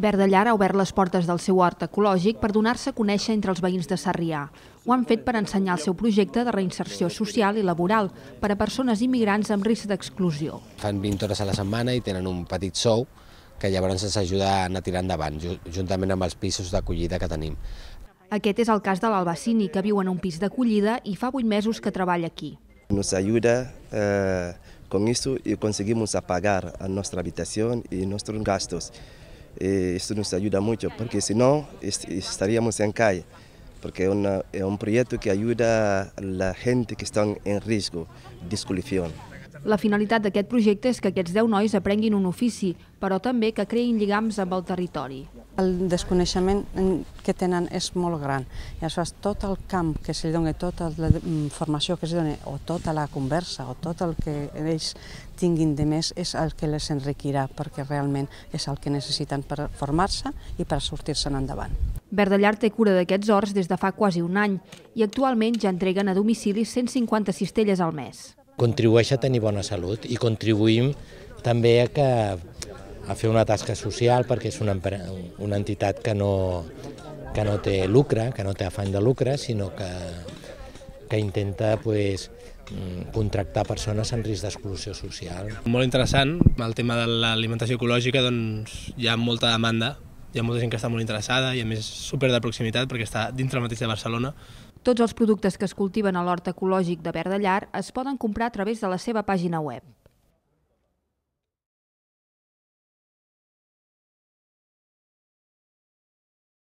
Verdellar ha obert les portes del seu hort ecològic per donar-se a conèixer entre els veïns de Sarrià. Ho han fet per ensenyar el seu projecte de reinserció social i laboral per a persones immigrants amb risc d'exclusió. Fan 20 hores a la setmana i tenen un petit sou que llavors ens ajuda a anar tirant davant, juntament amb els pisos d'acollida que tenim. Aquest és el cas de l'Albacini, que viu en un pis d'acollida i fa 8 mesos que treballa aquí. Nos ajuda eh, con esto y conseguimos apagar a nuestra habitación y nuestros gastos. Eh, esto nos ayuda mucho, porque si no estaríamos en calle, porque es un proyecto que ayuda a la gente que está en riesgo de exclusión. La finalitat d'aquest projecte és que aquests 10 nois aprenguin un ofici, però també que creïn lligams amb el territori. El desconeixement que tenen és molt gran. I aleshores tot el camp que se li doni, tota la formació que se li doni, o tota la conversa, o tot el que ells tinguin de més és el que les enriquirà, perquè realment és el que necessiten per formar-se i per sortir-se'n endavant. Verdellar té cura d'aquests horts des de fa quasi un any i actualment ja entreguen a domicili 150 cistelles al mes contribueix a tenir bona salut i contribuïm també a, que, a fer una tasca social perquè és una, una entitat que no, que no té lucre, que no té afany de lucre, sinó que, que intenta pues, mm, contractar persones en risc d'exclusió social. Molt interessant, el tema de l'alimentació ecològica, doncs hi ha molta demanda hi ha molta gent que està molt interessada i a més super de proximitat perquè està dintre el mateix de Barcelona. Tots els productes que es cultiven a l'hort ecològic de Verdellar es poden comprar a través de la seva pàgina web.